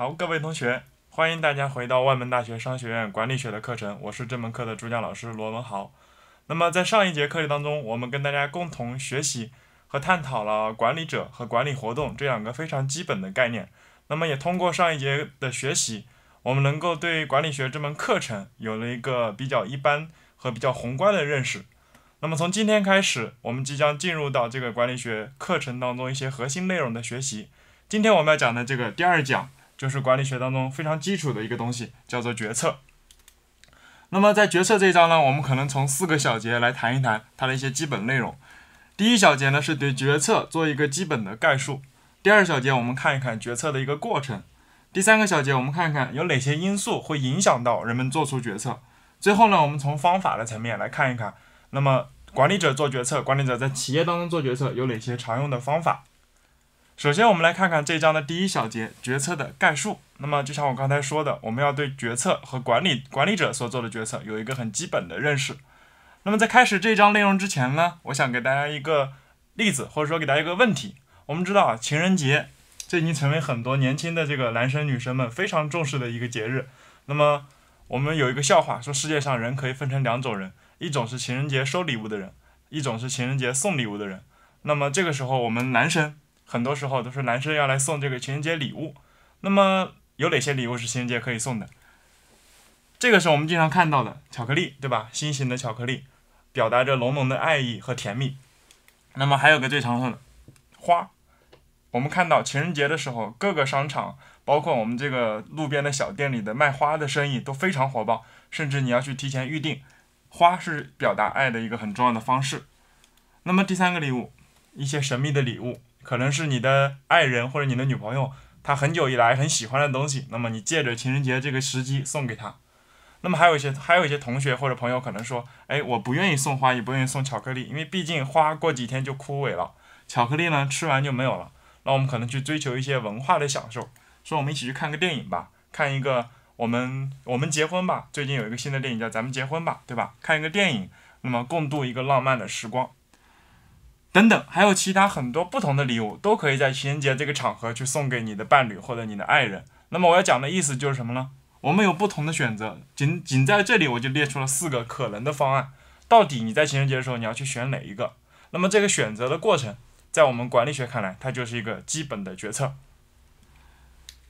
好，各位同学，欢迎大家回到万门大学商学院管理学的课程，我是这门课的主讲老师罗文豪。那么在上一节课当中，我们跟大家共同学习和探讨了管理者和管理活动这两个非常基本的概念。那么也通过上一节的学习，我们能够对管理学这门课程有了一个比较一般和比较宏观的认识。那么从今天开始，我们即将进入到这个管理学课程当中一些核心内容的学习。今天我们要讲的这个第二讲。就是管理学当中非常基础的一个东西，叫做决策。那么在决策这一章呢，我们可能从四个小节来谈一谈它的一些基本内容。第一小节呢是对决策做一个基本的概述。第二小节我们看一看决策的一个过程。第三个小节我们看看有哪些因素会影响到人们做出决策。最后呢，我们从方法的层面来看一看，那么管理者做决策，管理者在企业当中做决策有哪些常用的方法？首先，我们来看看这章的第一小节——决策的概述。那么，就像我刚才说的，我们要对决策和管理管理者所做的决策有一个很基本的认识。那么，在开始这章内容之前呢，我想给大家一个例子，或者说给大家一个问题。我们知道啊，情人节这已经成为很多年轻的这个男生女生们非常重视的一个节日。那么，我们有一个笑话，说世界上人可以分成两种人：一种是情人节收礼物的人，一种是情人节送礼物的人。那么，这个时候我们男生。很多时候都是男生要来送这个情人节礼物，那么有哪些礼物是情人节可以送的？这个是我们经常看到的巧克力，对吧？心形的巧克力，表达着浓浓的爱意和甜蜜。那么还有个最常用的花，我们看到情人节的时候，各个商场，包括我们这个路边的小店里的卖花的生意都非常火爆，甚至你要去提前预定。花是表达爱的一个很重要的方式。那么第三个礼物，一些神秘的礼物。可能是你的爱人或者你的女朋友，她很久以来很喜欢的东西，那么你借着情人节这个时机送给她。那么还有一些还有一些同学或者朋友可能说，哎，我不愿意送花，也不愿意送巧克力，因为毕竟花过几天就枯萎了，巧克力呢吃完就没有了。那我们可能去追求一些文化的享受，说我们一起去看个电影吧，看一个我们我们结婚吧，最近有一个新的电影叫咱们结婚吧，对吧？看一个电影，那么共度一个浪漫的时光。等等，还有其他很多不同的礼物都可以在情人节这个场合去送给你的伴侣或者你的爱人。那么我要讲的意思就是什么呢？我们有不同的选择，仅仅在这里我就列出了四个可能的方案。到底你在情人节的时候你要去选哪一个？那么这个选择的过程，在我们管理学看来，它就是一个基本的决策。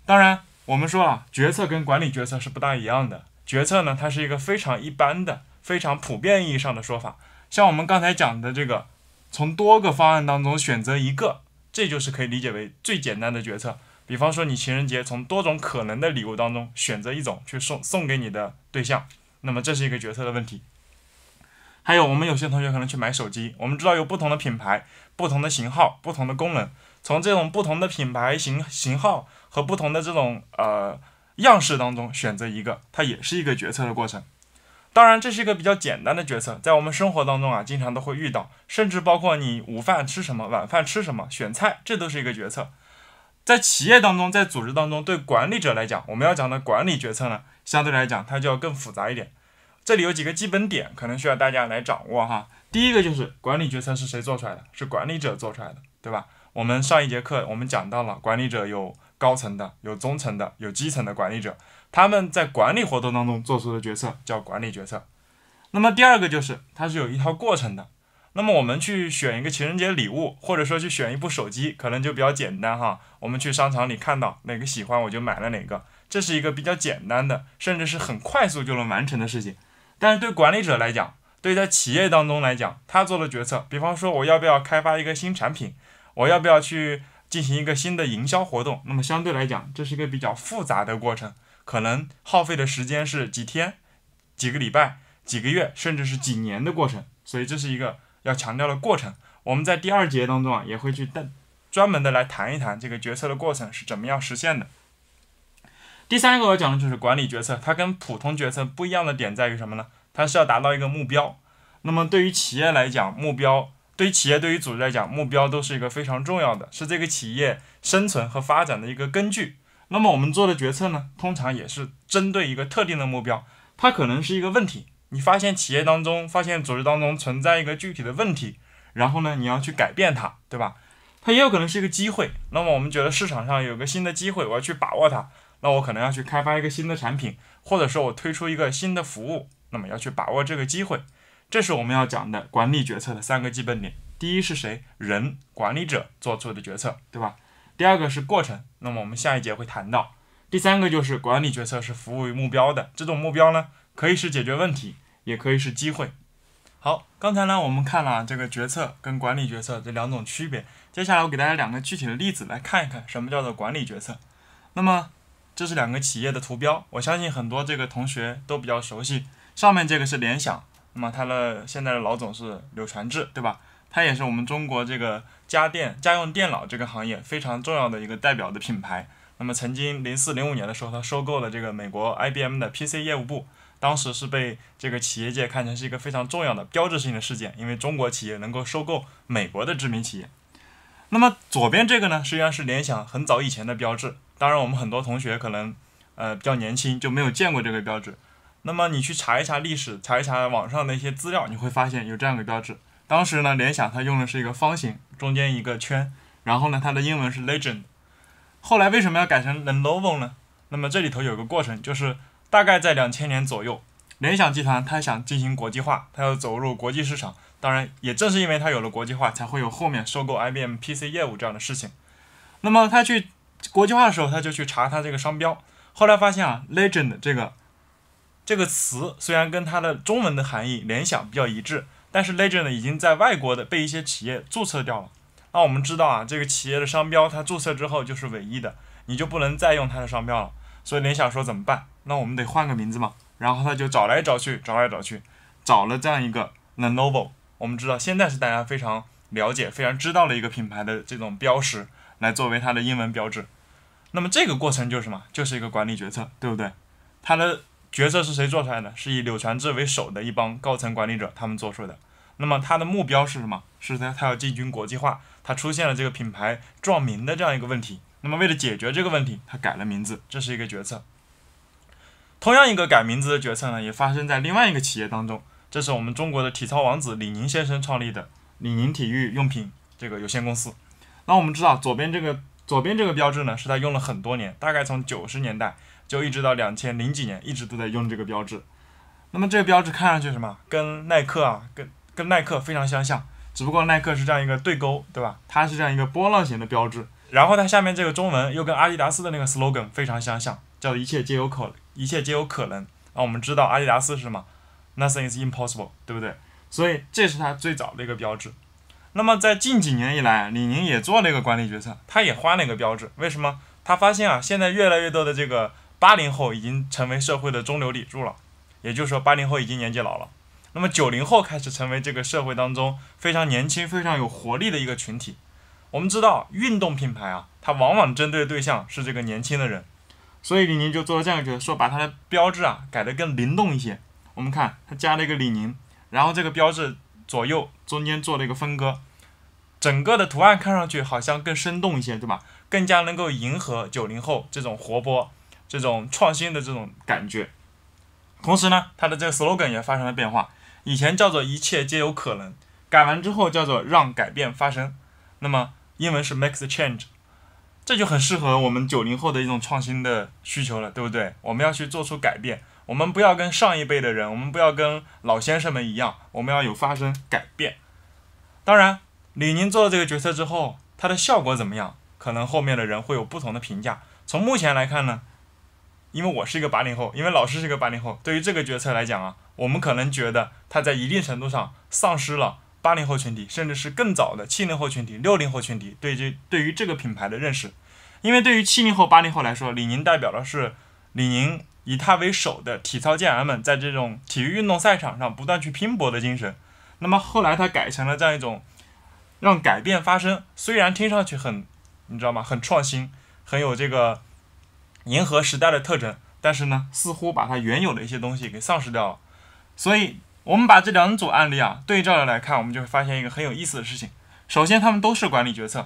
当然，我们说啊，决策跟管理决策是不大一样的。决策呢，它是一个非常一般的、非常普遍意义上的说法，像我们刚才讲的这个。从多个方案当中选择一个，这就是可以理解为最简单的决策。比方说，你情人节从多种可能的礼物当中选择一种去送送给你的对象，那么这是一个决策的问题。还有，我们有些同学可能去买手机，我们知道有不同的品牌、不同的型号、不同的功能，从这种不同的品牌型型号和不同的这种呃样式当中选择一个，它也是一个决策的过程。当然，这是一个比较简单的决策，在我们生活当中啊，经常都会遇到，甚至包括你午饭吃什么，晚饭吃什么，选菜，这都是一个决策。在企业当中，在组织当中，对管理者来讲，我们要讲的管理决策呢，相对来讲它就要更复杂一点。这里有几个基本点，可能需要大家来掌握哈。第一个就是管理决策是谁做出来的？是管理者做出来的，对吧？我们上一节课我们讲到了，管理者有高层的，有中层的，有基层的管理者。他们在管理活动当中做出的决策叫管理决策。那么第二个就是，它是有一套过程的。那么我们去选一个情人节礼物，或者说去选一部手机，可能就比较简单哈。我们去商场里看到哪个喜欢，我就买了哪个，这是一个比较简单的，甚至是很快速就能完成的事情。但是对管理者来讲，对在企业当中来讲，他做的决策，比方说我要不要开发一个新产品，我要不要去进行一个新的营销活动，那么相对来讲，这是一个比较复杂的过程。可能耗费的时间是几天、几个礼拜、几个月，甚至是几年的过程，所以这是一个要强调的过程。我们在第二节当中啊，也会去带专门的来谈一谈这个决策的过程是怎么样实现的。第三个我讲的就是管理决策，它跟普通决策不一样的点在于什么呢？它是要达到一个目标。那么对于企业来讲，目标对于企业、对于组织来讲，目标都是一个非常重要的，是这个企业生存和发展的一个根据。那么我们做的决策呢，通常也是针对一个特定的目标，它可能是一个问题，你发现企业当中、发现组织当中存在一个具体的问题，然后呢，你要去改变它，对吧？它也有可能是一个机会。那么我们觉得市场上有个新的机会，我要去把握它，那我可能要去开发一个新的产品，或者说我推出一个新的服务，那么要去把握这个机会。这是我们要讲的管理决策的三个基本点：第一是谁，人，管理者做出的决策，对吧？第二个是过程。那么我们下一节会谈到，第三个就是管理决策是服务于目标的，这种目标呢，可以是解决问题，也可以是机会。好，刚才呢我们看了这个决策跟管理决策这两种区别，接下来我给大家两个具体的例子来看一看什么叫做管理决策。那么这是两个企业的图标，我相信很多这个同学都比较熟悉，上面这个是联想，那么它的现在的老总是柳传志，对吧？它也是我们中国这个家电、家用电脑这个行业非常重要的一个代表的品牌。那么，曾经零四零五年的时候，它收购了这个美国 IBM 的 PC 业务部，当时是被这个企业界看成是一个非常重要的标志性的事件，因为中国企业能够收购美国的知名企业。那么左边这个呢，实际上是联想很早以前的标志。当然，我们很多同学可能呃比较年轻，就没有见过这个标志。那么你去查一查历史，查一查网上的一些资料，你会发现有这样的标志。当时呢，联想它用的是一个方形，中间一个圈，然后呢，它的英文是 Legend。后来为什么要改成 Lenovo 呢？那么这里头有个过程，就是大概在两千年左右，联想集团它想进行国际化，它要走入国际市场。当然，也正是因为它有了国际化，才会有后面收购 IBM PC 业务这样的事情。那么他去国际化的时候，他就去查它这个商标，后来发现啊，Legend 这个这个词虽然跟它的中文的含义联想比较一致。但是 Legend 已经在外国的被一些企业注册掉了。那我们知道啊，这个企业的商标它注册之后就是唯一的，你就不能再用它的商标了。所以联想说怎么办？那我们得换个名字嘛。然后他就找来找去，找来找去，找了这样一个 Lenovo。我们知道现在是大家非常了解、非常知道的一个品牌的这种标识，来作为它的英文标志。那么这个过程就是什么？就是一个管理决策，对不对？它的。决策是谁做出来的？是以柳传志为首的一帮高层管理者他们做出的。那么他的目标是什么？是他他要进军国际化，他出现了这个品牌撞名的这样一个问题。那么为了解决这个问题，他改了名字，这是一个决策。同样一个改名字的决策呢，也发生在另外一个企业当中，这是我们中国的体操王子李宁先生创立的李宁体育用品这个有限公司。那我们知道左边这个。左边这个标志呢，是他用了很多年，大概从九十年代就一直到两千零几年，一直都在用这个标志。那么这个标志看上去什么？跟耐克啊，跟跟耐克非常相像，只不过耐克是这样一个对勾，对吧？它是这样一个波浪形的标志。然后它下面这个中文又跟阿迪达斯的那个 slogan 非常相像，叫一切皆有可一切皆有可能。啊，我们知道阿迪达斯是什么？Nothing is impossible，对不对？所以这是它最早的一个标志。那么在近几年以来，李宁也做了一个管理决策，他也换了一个标志。为什么？他发现啊，现在越来越多的这个八零后已经成为社会的中流砥柱了，也就是说八零后已经年纪老了，那么九零后开始成为这个社会当中非常年轻、非常有活力的一个群体。我们知道，运动品牌啊，它往往针对对象是这个年轻的人，所以李宁就做了这样一个说把它的标志啊改得更灵动一些。我们看，它加了一个李宁，然后这个标志左右中间做了一个分割。整个的图案看上去好像更生动一些，对吧？更加能够迎合九零后这种活泼、这种创新的这种感觉。同时呢，它的这个 slogan 也发生了变化，以前叫做“一切皆有可能”，改完之后叫做“让改变发生”。那么英文是 “make the change”，这就很适合我们九零后的一种创新的需求了，对不对？我们要去做出改变，我们不要跟上一辈的人，我们不要跟老先生们一样，我们要有发生改变。当然。李宁做了这个决策之后，它的效果怎么样？可能后面的人会有不同的评价。从目前来看呢，因为我是一个八零后，因为老师是一个八零后，对于这个决策来讲啊，我们可能觉得他在一定程度上丧失了八零后群体，甚至是更早的七零后群体、六零后群体对这对于这个品牌的认识。因为对于七零后、八零后来说，李宁代表的是李宁以他为首的体操健儿们在这种体育运动赛场上不断去拼搏的精神。那么后来他改成了这样一种。让改变发生，虽然听上去很，你知道吗？很创新，很有这个银河时代的特征，但是呢，似乎把它原有的一些东西给丧失掉了。所以，我们把这两组案例啊对照着来看，我们就会发现一个很有意思的事情。首先，他们都是管理决策；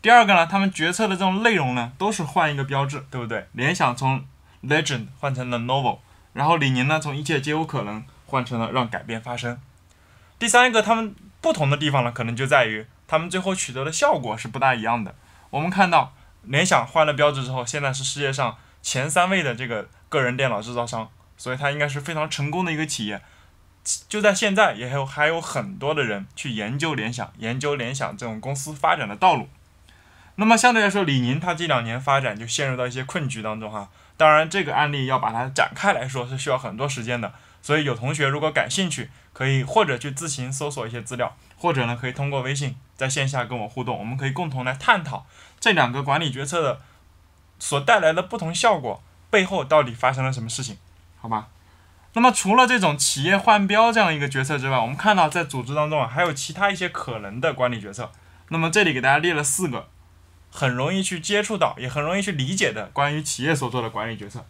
第二个呢，他们决策的这种内容呢，都是换一个标志，对不对？联想从 Legend 换成了 n o v e l 然后李宁呢，从一切皆有可能换成了让改变发生。第三个，他们。不同的地方呢，可能就在于他们最后取得的效果是不大一样的。我们看到联想换了标志之后，现在是世界上前三位的这个个人电脑制造商，所以它应该是非常成功的一个企业。就在现在，也有还有很多的人去研究联想，研究联想这种公司发展的道路。那么相对来说，李宁他这两年发展就陷入到一些困局当中哈。当然，这个案例要把它展开来说是需要很多时间的。所以有同学如果感兴趣，可以，或者去自行搜索一些资料，或者呢，可以通过微信在线下跟我互动，我们可以共同来探讨这两个管理决策的所带来的不同效果背后到底发生了什么事情，好吗？那么除了这种企业换标这样一个决策之外，我们看到在组织当中啊，还有其他一些可能的管理决策。那么这里给大家列了四个很容易去接触到，也很容易去理解的关于企业所做的管理决策。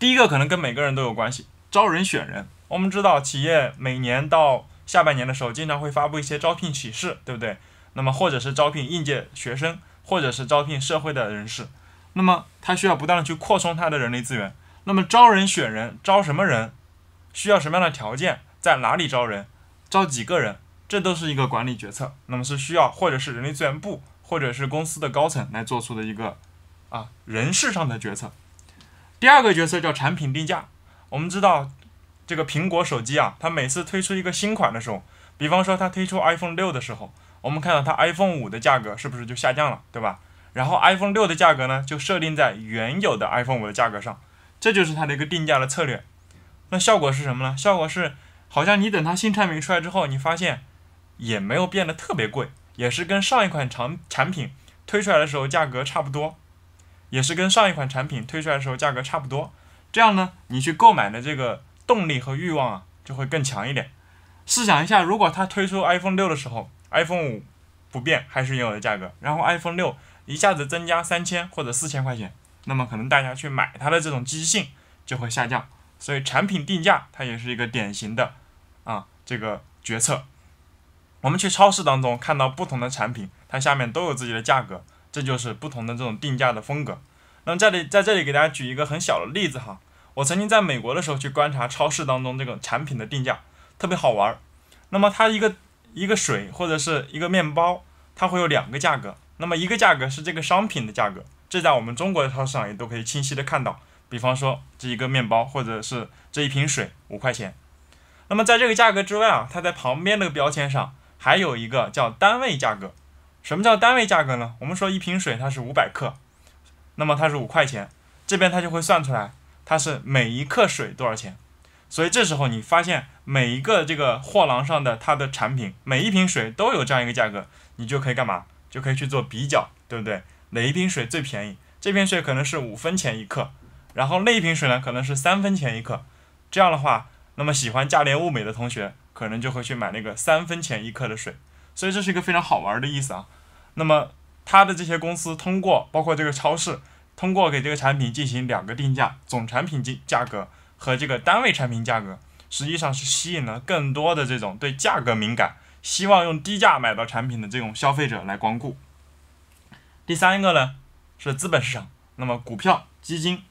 第一个可能跟每个人都有关系，招人选人。我们知道，企业每年到下半年的时候，经常会发布一些招聘启事，对不对？那么，或者是招聘应届学生，或者是招聘社会的人士。那么，他需要不断的去扩充他的人力资源。那么，招人、选人、招什么人，需要什么样的条件，在哪里招人，招几个人，这都是一个管理决策。那么，是需要或者是人力资源部，或者是公司的高层来做出的一个啊人事上的决策。第二个决策叫产品定价。我们知道。这个苹果手机啊，它每次推出一个新款的时候，比方说它推出 iPhone 六的时候，我们看到它 iPhone 五的价格是不是就下降了，对吧？然后 iPhone 六的价格呢，就设定在原有的 iPhone 五的价格上，这就是它的一个定价的策略。那效果是什么呢？效果是好像你等它新产品出来之后，你发现也没有变得特别贵，也是跟上一款产产品推出来的时候价格差不多，也是跟上一款产品推出来的时候价格差不多。这样呢，你去购买的这个。动力和欲望啊，就会更强一点。试想一下，如果他推出 iPhone 六的时候，iPhone 五不变，还是原有的价格，然后 iPhone 六一下子增加三千或者四千块钱，那么可能大家去买它的这种积极性就会下降。所以产品定价它也是一个典型的啊这个决策。我们去超市当中看到不同的产品，它下面都有自己的价格，这就是不同的这种定价的风格。那么这里在这里给大家举一个很小的例子哈。我曾经在美国的时候去观察超市当中这个产品的定价，特别好玩儿。那么它一个一个水或者是一个面包，它会有两个价格。那么一个价格是这个商品的价格，这在我们中国的超市上也都可以清晰的看到。比方说这一个面包或者是这一瓶水五块钱。那么在这个价格之外啊，它在旁边那个标签上还有一个叫单位价格。什么叫单位价格呢？我们说一瓶水它是五百克，那么它是五块钱，这边它就会算出来。它是每一克水多少钱，所以这时候你发现每一个这个货郎上的它的产品，每一瓶水都有这样一个价格，你就可以干嘛？就可以去做比较，对不对？哪一瓶水最便宜？这瓶水可能是五分钱一克，然后那一瓶水呢可能是三分钱一克，这样的话，那么喜欢价廉物美的同学可能就会去买那个三分钱一克的水，所以这是一个非常好玩的意思啊。那么它的这些公司通过包括这个超市。通过给这个产品进行两个定价，总产品价价格和这个单位产品价格，实际上是吸引了更多的这种对价格敏感、希望用低价买到产品的这种消费者来光顾。第三个呢是资本市场，那么股票、基金，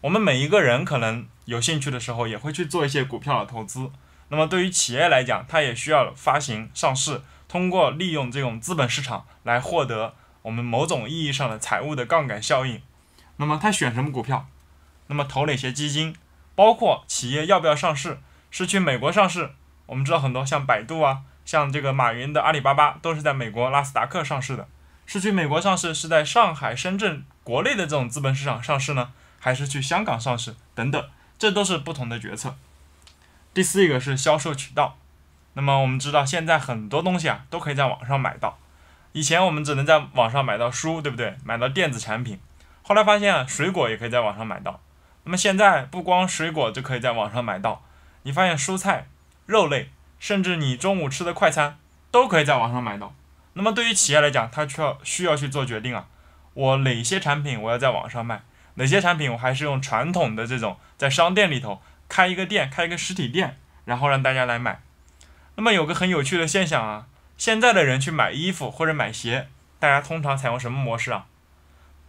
我们每一个人可能有兴趣的时候也会去做一些股票的投资。那么对于企业来讲，它也需要发行上市，通过利用这种资本市场来获得我们某种意义上的财务的杠杆效应。那么他选什么股票？那么投哪些基金？包括企业要不要上市？是去美国上市？我们知道很多像百度啊，像这个马云的阿里巴巴都是在美国纳斯达克上市的。是去美国上市，是在上海、深圳国内的这种资本市场上市呢，还是去香港上市？等等，这都是不同的决策。第四一个是销售渠道。那么我们知道现在很多东西啊都可以在网上买到，以前我们只能在网上买到书，对不对？买到电子产品。后来发现水果也可以在网上买到，那么现在不光水果就可以在网上买到，你发现蔬菜、肉类，甚至你中午吃的快餐都可以在网上买到。那么对于企业来讲，它需要需要去做决定啊，我哪些产品我要在网上卖，哪些产品我还是用传统的这种在商店里头开一个店，开一个实体店，然后让大家来买。那么有个很有趣的现象啊，现在的人去买衣服或者买鞋，大家通常采用什么模式啊？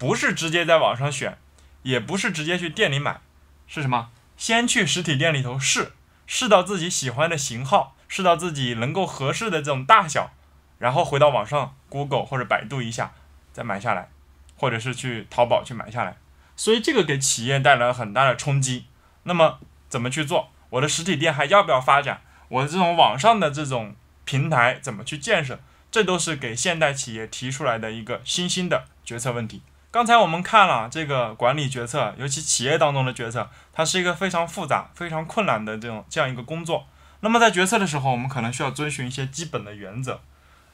不是直接在网上选，也不是直接去店里买，是什么？先去实体店里头试试到自己喜欢的型号，试到自己能够合适的这种大小，然后回到网上 Google 或者百度一下，再买下来，或者是去淘宝去买下来。所以这个给企业带来了很大的冲击。那么怎么去做？我的实体店还要不要发展？我的这种网上的这种平台怎么去建设？这都是给现代企业提出来的一个新兴的决策问题。刚才我们看了这个管理决策，尤其企业当中的决策，它是一个非常复杂、非常困难的这种这样一个工作。那么在决策的时候，我们可能需要遵循一些基本的原则。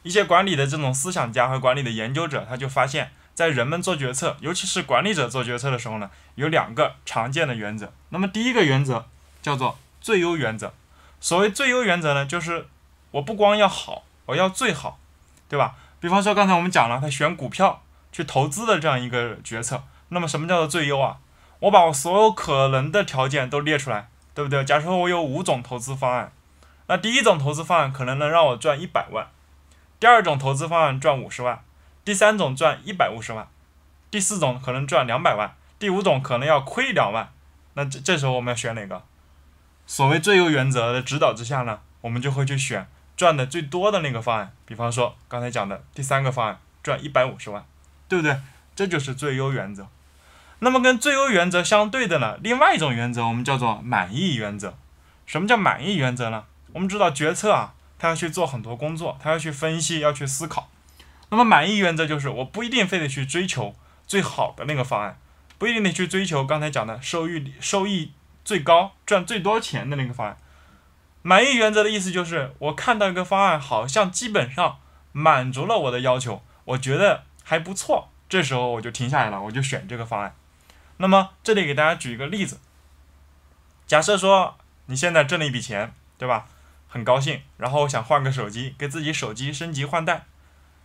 一些管理的这种思想家和管理的研究者，他就发现，在人们做决策，尤其是管理者做决策的时候呢，有两个常见的原则。那么第一个原则叫做最优原则。所谓最优原则呢，就是我不光要好，我要最好，对吧？比方说刚才我们讲了，他选股票。去投资的这样一个决策，那么什么叫做最优啊？我把我所有可能的条件都列出来，对不对？假如我有五种投资方案，那第一种投资方案可能能让我赚一百万，第二种投资方案赚五十万，第三种赚一百五十万，第四种可能赚两百万，第五种可能要亏两万。那这这时候我们要选哪个？所谓最优原则的指导之下呢，我们就会去选赚的最多的那个方案。比方说刚才讲的第三个方案赚一百五十万。对不对？这就是最优原则。那么，跟最优原则相对的呢，另外一种原则我们叫做满意原则。什么叫满意原则呢？我们知道决策啊，他要去做很多工作，他要去分析，要去思考。那么，满意原则就是我不一定非得去追求最好的那个方案，不一定得去追求刚才讲的收益收益最高、赚最多钱的那个方案。满意原则的意思就是，我看到一个方案，好像基本上满足了我的要求，我觉得。还不错，这时候我就停下来了，我就选这个方案。那么这里给大家举一个例子，假设说你现在挣了一笔钱，对吧？很高兴，然后想换个手机，给自己手机升级换代。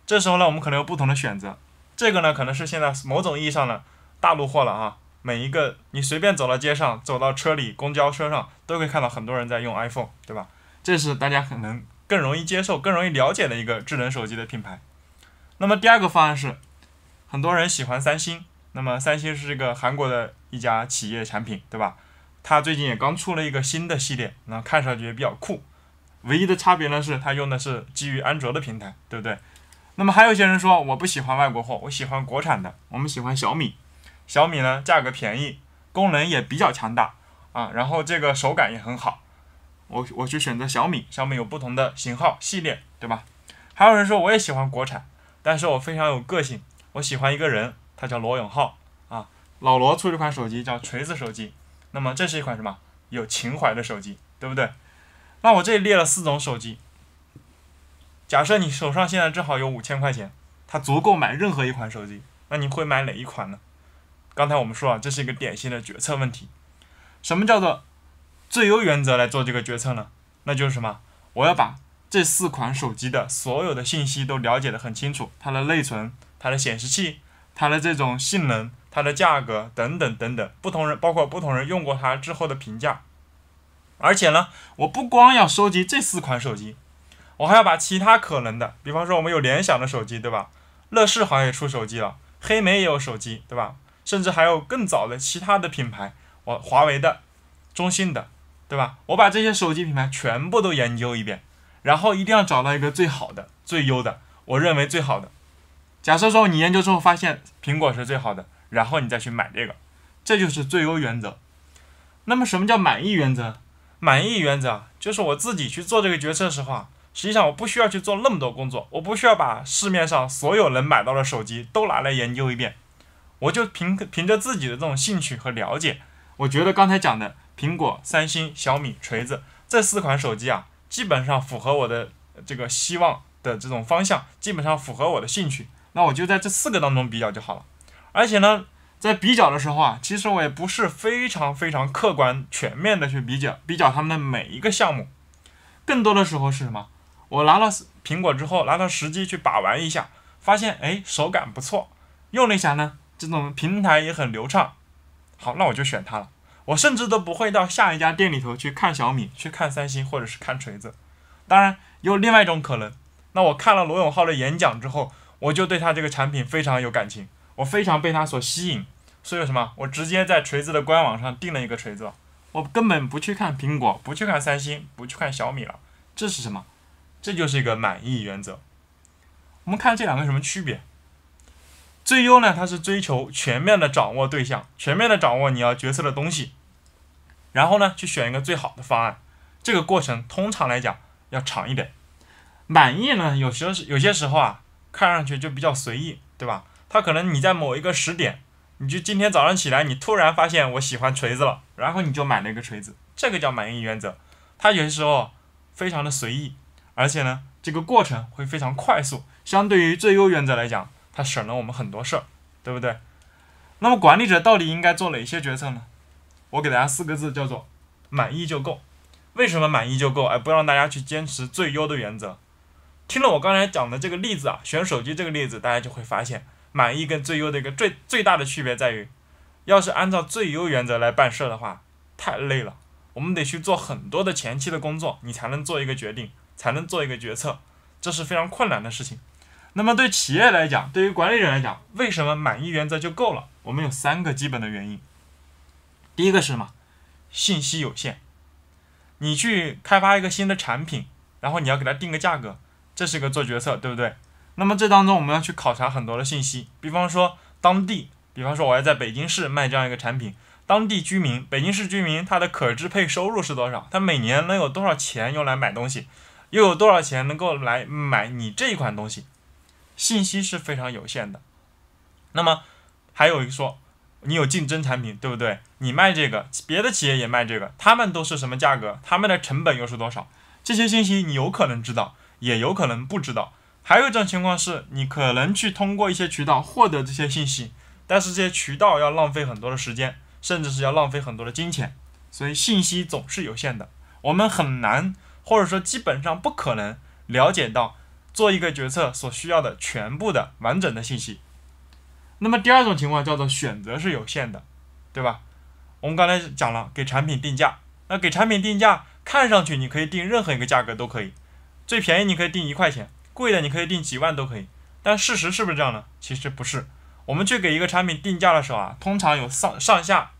这时候呢，我们可能有不同的选择。这个呢，可能是现在某种意义上呢，大陆货了啊。每一个你随便走到街上、走到车里、公交车上，都可以看到很多人在用 iPhone，对吧？这是大家可能更容易接受、更容易了解的一个智能手机的品牌。那么第二个方案是，很多人喜欢三星。那么三星是这个韩国的一家企业产品，对吧？它最近也刚出了一个新的系列，那看上去也比较酷。唯一的差别呢是它用的是基于安卓的平台，对不对？那么还有一些人说我不喜欢外国货，我喜欢国产的。我们喜欢小米，小米呢价格便宜，功能也比较强大啊，然后这个手感也很好。我我去选择小米，小米有不同的型号系列，对吧？还有人说我也喜欢国产。但是我非常有个性，我喜欢一个人，他叫罗永浩啊，老罗出了一款手机叫锤子手机，那么这是一款什么？有情怀的手机，对不对？那我这里列了四种手机，假设你手上现在正好有五千块钱，它足够买任何一款手机，那你会买哪一款呢？刚才我们说啊，这是一个典型的决策问题，什么叫做最优原则来做这个决策呢？那就是什么？我要把。这四款手机的所有的信息都了解的很清楚，它的内存、它的显示器、它的这种性能、它的价格等等等等，不同人包括不同人用过它之后的评价。而且呢，我不光要收集这四款手机，我还要把其他可能的，比方说我们有联想的手机，对吧？乐视好像也出手机了，黑莓也有手机，对吧？甚至还有更早的其他的品牌，我华为的、中兴的，对吧？我把这些手机品牌全部都研究一遍。然后一定要找到一个最好的、最优的，我认为最好的。假设说你研究之后发现苹果是最好的，然后你再去买这个，这就是最优原则。那么什么叫满意原则？满意原则就是我自己去做这个决策的时候，啊，实际上我不需要去做那么多工作，我不需要把市面上所有能买到的手机都拿来研究一遍，我就凭凭着自己的这种兴趣和了解，我觉得刚才讲的苹果、三星、小米、锤子这四款手机啊。基本上符合我的这个希望的这种方向，基本上符合我的兴趣，那我就在这四个当中比较就好了。而且呢，在比较的时候啊，其实我也不是非常非常客观全面的去比较，比较他们的每一个项目。更多的时候是什么？我拿到苹果之后，拿到实际去把玩一下，发现哎，手感不错，用了一下呢，这种平台也很流畅。好，那我就选它了。我甚至都不会到下一家店里头去看小米，去看三星，或者是看锤子。当然，有另外一种可能，那我看了罗永浩的演讲之后，我就对他这个产品非常有感情，我非常被他所吸引，所以什么，我直接在锤子的官网上订了一个锤子，我根本不去看苹果，不去看三星，不去看小米了。这是什么？这就是一个满意原则。我们看这两个什么区别？最优呢，它是追求全面的掌握对象，全面的掌握你要决策的东西，然后呢，去选一个最好的方案。这个过程通常来讲要长一点。满意呢，有时候是有些时候啊，看上去就比较随意，对吧？他可能你在某一个时点，你就今天早上起来，你突然发现我喜欢锤子了，然后你就买了一个锤子，这个叫满意原则。它有些时候非常的随意，而且呢，这个过程会非常快速，相对于最优原则来讲。它省了我们很多事儿，对不对？那么管理者到底应该做哪些决策呢？我给大家四个字，叫做满意就够。为什么满意就够？哎，不让大家去坚持最优的原则。听了我刚才讲的这个例子啊，选手机这个例子，大家就会发现，满意跟最优的一个最最大的区别在于，要是按照最优原则来办事的话，太累了，我们得去做很多的前期的工作，你才能做一个决定，才能做一个决策，这是非常困难的事情。那么对企业来讲，对于管理者来讲，为什么满意原则就够了？我们有三个基本的原因。第一个是什么？信息有限。你去开发一个新的产品，然后你要给它定个价格，这是个做决策，对不对？那么这当中我们要去考察很多的信息，比方说当地，比方说我要在北京市卖这样一个产品，当地居民，北京市居民他的可支配收入是多少？他每年能有多少钱用来买东西？又有多少钱能够来买你这一款东西？信息是非常有限的。那么，还有一说，你有竞争产品，对不对？你卖这个，别的企业也卖这个，他们都是什么价格？他们的成本又是多少？这些信息你有可能知道，也有可能不知道。还有一种情况是，你可能去通过一些渠道获得这些信息，但是这些渠道要浪费很多的时间，甚至是要浪费很多的金钱。所以，信息总是有限的，我们很难，或者说基本上不可能了解到。做一个决策所需要的全部的完整的信息，那么第二种情况叫做选择是有限的，对吧？我们刚才讲了给产品定价，那给产品定价看上去你可以定任何一个价格都可以，最便宜你可以定一块钱，贵的你可以定几万都可以。但事实是不是这样呢？其实不是。我们去给一个产品定价的时候啊，通常有上上下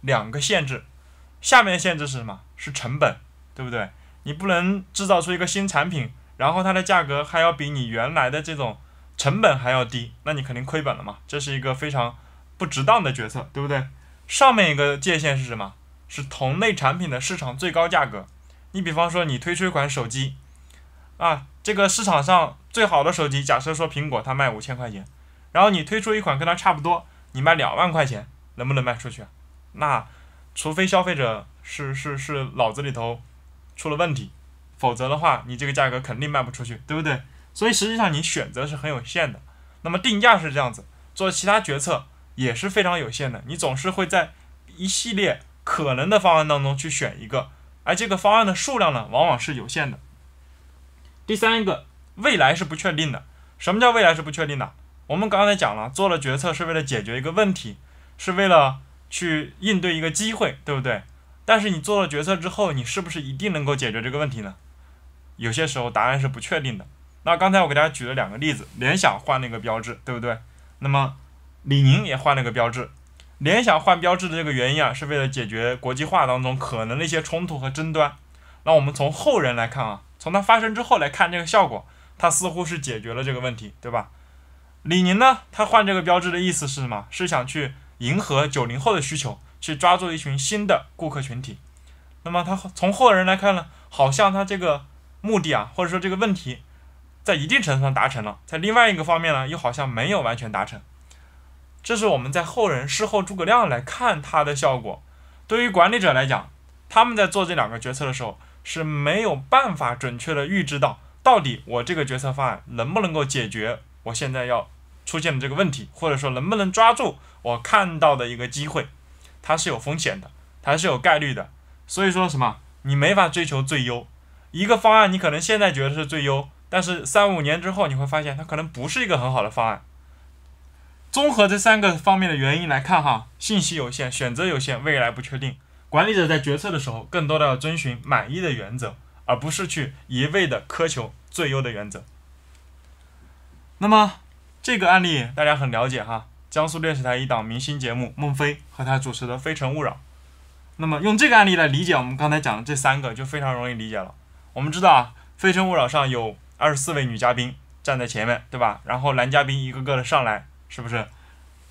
两个限制。下面的限制是什么？是成本，对不对？你不能制造出一个新产品。然后它的价格还要比你原来的这种成本还要低，那你肯定亏本了嘛？这是一个非常不值当的决策，对不对？上面一个界限是什么？是同类产品的市场最高价格。你比方说你推出一款手机啊，这个市场上最好的手机，假设说苹果它卖五千块钱，然后你推出一款跟它差不多，你卖两万块钱，能不能卖出去？那除非消费者是是是脑子里头出了问题。否则的话，你这个价格肯定卖不出去，对不对？所以实际上你选择是很有限的。那么定价是这样子，做其他决策也是非常有限的。你总是会在一系列可能的方案当中去选一个，而这个方案的数量呢，往往是有限的。第三个，未来是不确定的。什么叫未来是不确定的？我们刚才讲了，做了决策是为了解决一个问题，是为了去应对一个机会，对不对？但是你做了决策之后，你是不是一定能够解决这个问题呢？有些时候答案是不确定的。那刚才我给大家举了两个例子，联想换了一个标志，对不对？那么李宁也换了一个标志。联想换标志的这个原因啊，是为了解决国际化当中可能的一些冲突和争端。那我们从后人来看啊，从它发生之后来看这个效果，它似乎是解决了这个问题，对吧？李宁呢，他换这个标志的意思是什么？是想去迎合九零后的需求，去抓住一群新的顾客群体。那么他从后人来看呢，好像他这个。目的啊，或者说这个问题，在一定程度上达成了，在另外一个方面呢，又好像没有完全达成。这是我们在后人事后诸葛亮来看他的效果。对于管理者来讲，他们在做这两个决策的时候是没有办法准确的预知到，到底我这个决策方案能不能够解决我现在要出现的这个问题，或者说能不能抓住我看到的一个机会，它是有风险的，它是有概率的。所以说什么，你没法追求最优。一个方案，你可能现在觉得是最优，但是三五年之后你会发现它可能不是一个很好的方案。综合这三个方面的原因来看，哈，信息有限，选择有限，未来不确定，管理者在决策的时候，更多的要遵循满意的原则，而不是去一味的苛求最优的原则。那么这个案例大家很了解哈，江苏电视台一档明星节目《孟非和他主持的非诚勿扰》，那么用这个案例来理解我们刚才讲的这三个，就非常容易理解了。我们知道啊，《非诚勿扰》上有二十四位女嘉宾站在前面，对吧？然后男嘉宾一个个的上来，是不是？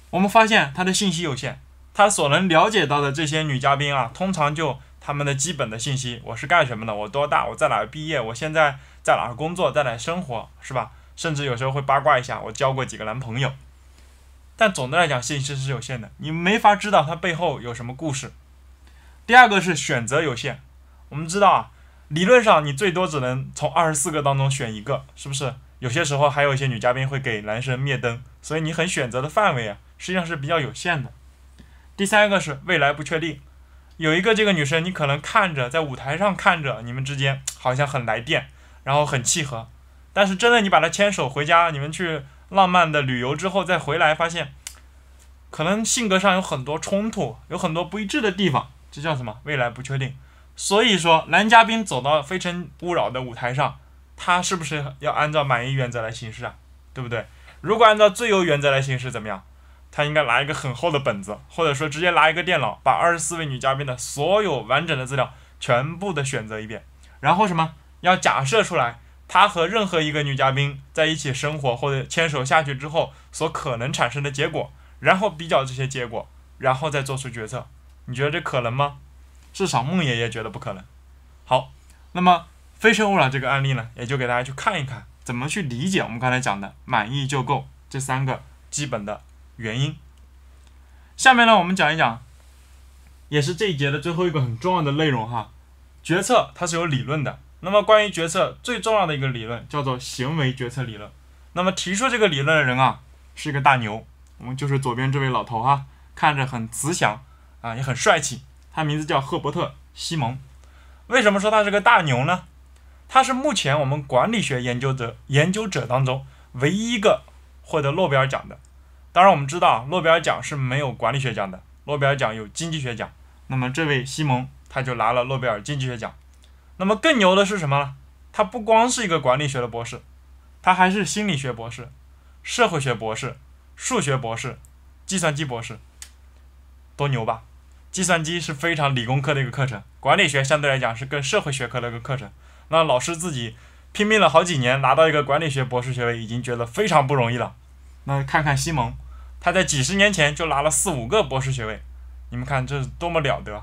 我们发现他的信息有限，他所能了解到的这些女嘉宾啊，通常就他们的基本的信息：我是干什么的？我多大？我在哪儿毕业？我现在在哪儿工作，在哪生活，是吧？甚至有时候会八卦一下，我交过几个男朋友。但总的来讲，信息是有限的，你没法知道他背后有什么故事。第二个是选择有限，我们知道啊。理论上，你最多只能从二十四个当中选一个，是不是？有些时候，还有一些女嘉宾会给男生灭灯，所以你很选择的范围啊，实际上是比较有限的。第三个是未来不确定，有一个这个女生，你可能看着在舞台上看着你们之间好像很来电，然后很契合，但是真的你把她牵手回家，你们去浪漫的旅游之后再回来，发现可能性格上有很多冲突，有很多不一致的地方，这叫什么？未来不确定。所以说，男嘉宾走到《非诚勿扰》的舞台上，他是不是要按照满意原则来行事啊？对不对？如果按照最优原则来行事，怎么样？他应该拿一个很厚的本子，或者说直接拿一个电脑，把二十四位女嘉宾的所有完整的资料全部的选择一遍，然后什么？要假设出来他和任何一个女嘉宾在一起生活或者牵手下去之后所可能产生的结果，然后比较这些结果，然后再做出决策。你觉得这可能吗？至少孟爷爷觉得不可能。好，那么非诚勿扰这个案例呢，也就给大家去看一看，怎么去理解我们刚才讲的“满意就够”这三个基本的原因。下面呢，我们讲一讲，也是这一节的最后一个很重要的内容哈。决策它是有理论的，那么关于决策最重要的一个理论叫做行为决策理论。那么提出这个理论的人啊，是一个大牛，我们就是左边这位老头哈，看着很慈祥啊，也很帅气。他名字叫赫伯特·西蒙。为什么说他是个大牛呢？他是目前我们管理学研究者研究者当中唯一一个获得诺贝尔奖的。当然，我们知道诺贝尔奖是没有管理学奖的，诺贝尔奖有经济学奖。那么这位西蒙他就拿了诺贝尔经济学奖。那么更牛的是什么？他不光是一个管理学的博士，他还是心理学博士、社会学博士、数学博士、计算机博士，多牛吧？计算机是非常理工科的一个课程，管理学相对来讲是更社会学科的一个课程。那老师自己拼命了好几年，拿到一个管理学博士学位，已经觉得非常不容易了。那看看西蒙，他在几十年前就拿了四五个博士学位，你们看这是多么了得！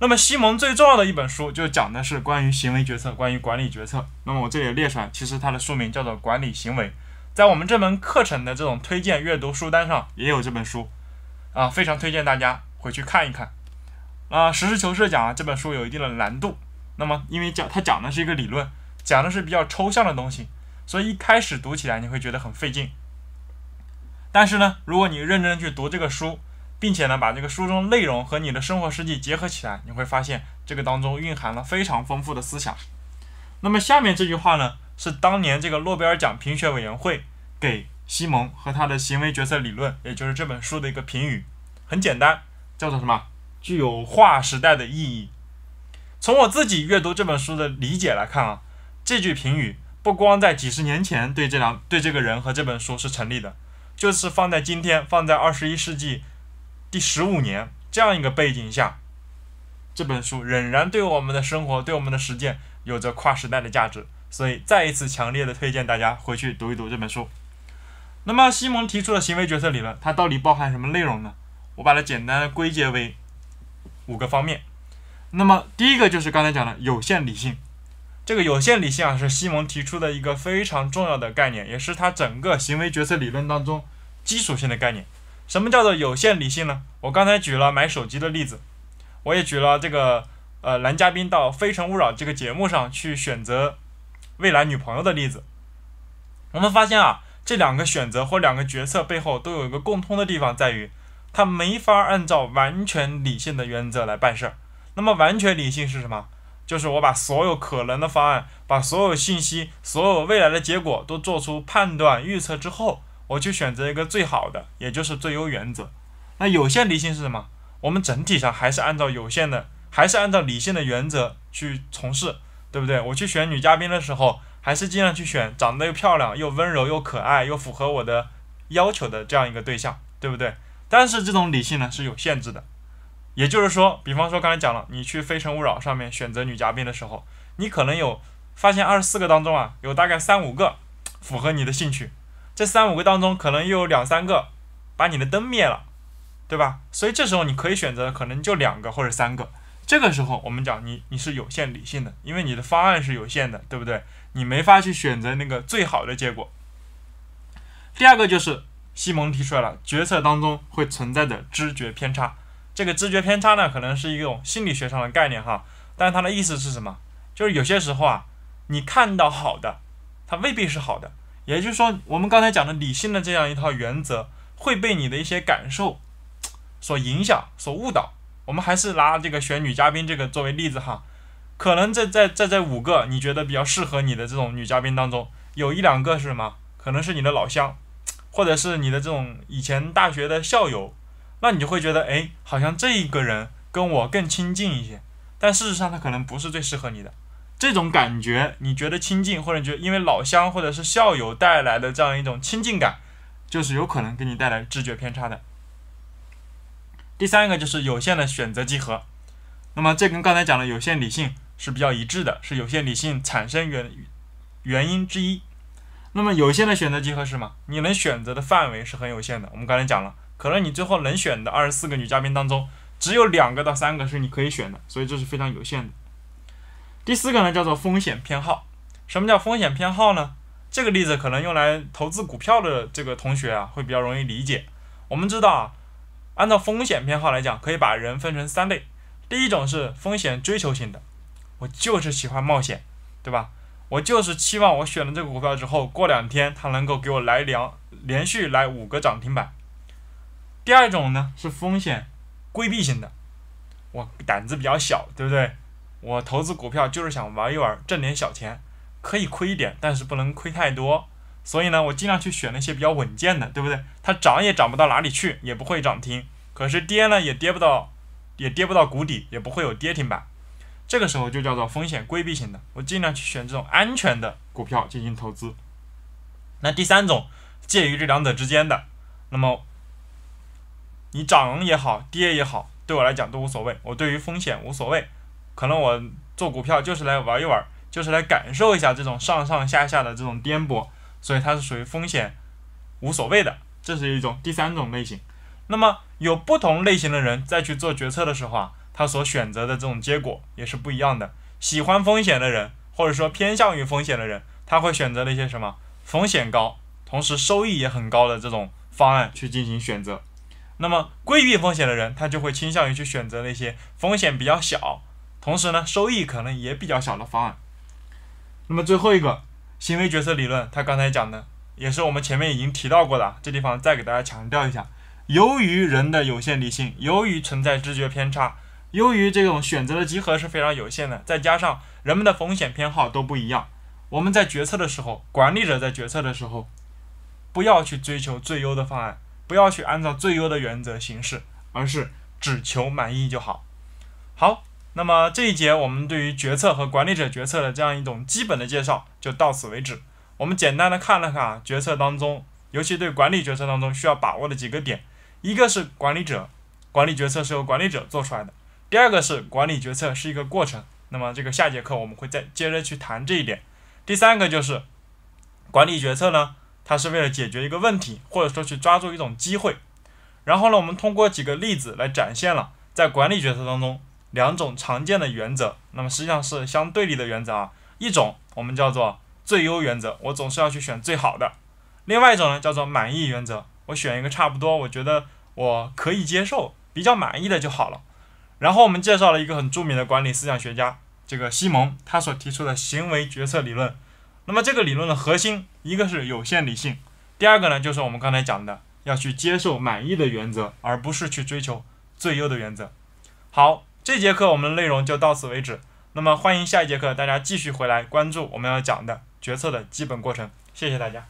那么西蒙最重要的一本书就讲的是关于行为决策，关于管理决策。那么我这里列出来，其实他的书名叫做《管理行为》。在我们这门课程的这种推荐阅读书单上也有这本书，啊，非常推荐大家。回去看一看，啊，实事求是讲啊，这本书有一定的难度。那么，因为讲它讲的是一个理论，讲的是比较抽象的东西，所以一开始读起来你会觉得很费劲。但是呢，如果你认真去读这个书，并且呢，把这个书中内容和你的生活实际结合起来，你会发现这个当中蕴含了非常丰富的思想。那么下面这句话呢，是当年这个诺贝尔奖评选委员会给西蒙和他的行为决策理论，也就是这本书的一个评语，很简单。叫做什么？具有划时代的意义。从我自己阅读这本书的理解来看啊，这句评语不光在几十年前对这两对这个人和这本书是成立的，就是放在今天，放在二十一世纪第十五年这样一个背景下，这本书仍然对我们的生活、对我们的实践有着跨时代的价值。所以，再一次强烈的推荐大家回去读一读这本书。那么，西蒙提出的行为决策理论，它到底包含什么内容呢？我把它简单归结为五个方面。那么第一个就是刚才讲的有限理性。这个有限理性啊是西蒙提出的一个非常重要的概念，也是他整个行为决策理论当中基础性的概念。什么叫做有限理性呢？我刚才举了买手机的例子，我也举了这个呃男嘉宾到《非诚勿扰》这个节目上去选择未来女朋友的例子。我们发现啊，这两个选择或两个决策背后都有一个共通的地方，在于。他没法按照完全理性的原则来办事儿，那么完全理性是什么？就是我把所有可能的方案，把所有信息，所有未来的结果都做出判断预测之后，我去选择一个最好的，也就是最优原则。那有限理性是什么？我们整体上还是按照有限的，还是按照理性的原则去从事，对不对？我去选女嘉宾的时候，还是尽量去选长得又漂亮、又温柔、又可爱、又符合我的要求的这样一个对象，对不对？但是这种理性呢是有限制的，也就是说，比方说刚才讲了，你去《非诚勿扰》上面选择女嘉宾的时候，你可能有发现二十四个当中啊，有大概三五个符合你的兴趣，这三五个当中可能又有两三个把你的灯灭了，对吧？所以这时候你可以选择可能就两个或者三个。这个时候我们讲你你是有限理性的，因为你的方案是有限的，对不对？你没法去选择那个最好的结果。第二个就是。西蒙提出来了，决策当中会存在的知觉偏差。这个知觉偏差呢，可能是一种心理学上的概念哈，但是它的意思是什么？就是有些时候啊，你看到好的，它未必是好的。也就是说，我们刚才讲的理性的这样一套原则，会被你的一些感受所影响、所误导。我们还是拿这个选女嘉宾这个作为例子哈，可能在在在这五个你觉得比较适合你的这种女嘉宾当中，有一两个是什么？可能是你的老乡。或者是你的这种以前大学的校友，那你就会觉得，哎，好像这一个人跟我更亲近一些，但事实上他可能不是最适合你的。这种感觉，你觉得亲近，或者觉得因为老乡或者是校友带来的这样一种亲近感，就是有可能给你带来知觉偏差的。第三个就是有限的选择集合，那么这跟刚才讲的有限理性是比较一致的，是有限理性产生原原因之一。那么有限的选择集合是什么？你能选择的范围是很有限的。我们刚才讲了，可能你最后能选的二十四个女嘉宾当中，只有两个到三个是你可以选的，所以这是非常有限的。第四个呢，叫做风险偏好。什么叫风险偏好呢？这个例子可能用来投资股票的这个同学啊，会比较容易理解。我们知道啊，按照风险偏好来讲，可以把人分成三类。第一种是风险追求型的，我就是喜欢冒险，对吧？我就是期望我选了这个股票之后，过两天它能够给我来两连续来五个涨停板。第二种呢是风险规避型的，我胆子比较小，对不对？我投资股票就是想玩一玩，挣点小钱，可以亏一点，但是不能亏太多。所以呢，我尽量去选那些比较稳健的，对不对？它涨也涨不到哪里去，也不会涨停；，可是跌呢，也跌不到，也跌不到谷底，也不会有跌停板。这个时候就叫做风险规避型的，我尽量去选这种安全的股票进行投资。那第三种，介于这两者之间的，那么你涨也好，跌也好，对我来讲都无所谓，我对于风险无所谓，可能我做股票就是来玩一玩，就是来感受一下这种上上下下的这种颠簸，所以它是属于风险无所谓的，这是一种第三种类型。那么有不同类型的人在去做决策的时候啊。他所选择的这种结果也是不一样的。喜欢风险的人，或者说偏向于风险的人，他会选择那些什么风险高，同时收益也很高的这种方案去进行选择。那么规避风险的人，他就会倾向于去选择那些风险比较小，同时呢收益可能也比较小的方案。那么最后一个行为决策理论，他刚才讲的也是我们前面已经提到过的，这地方再给大家强调一下：由于人的有限理性，由于存在知觉偏差。由于这种选择的集合是非常有限的，再加上人们的风险偏好都不一样，我们在决策的时候，管理者在决策的时候，不要去追求最优的方案，不要去按照最优的原则行事，而是只求满意就好。好，那么这一节我们对于决策和管理者决策的这样一种基本的介绍就到此为止。我们简单的看了看决策当中，尤其对管理决策当中需要把握的几个点，一个是管理者，管理决策是由管理者做出来的。第二个是管理决策是一个过程，那么这个下节课我们会再接着去谈这一点。第三个就是管理决策呢，它是为了解决一个问题，或者说去抓住一种机会。然后呢，我们通过几个例子来展现了在管理决策当中两种常见的原则，那么实际上是相对立的原则啊。一种我们叫做最优原则，我总是要去选最好的；另外一种呢叫做满意原则，我选一个差不多，我觉得我可以接受，比较满意的就好了。然后我们介绍了一个很著名的管理思想学家，这个西蒙，他所提出的行为决策理论。那么这个理论的核心，一个是有限理性，第二个呢就是我们刚才讲的，要去接受满意的原则，而不是去追求最优的原则。好，这节课我们的内容就到此为止。那么欢迎下一节课大家继续回来关注我们要讲的决策的基本过程。谢谢大家。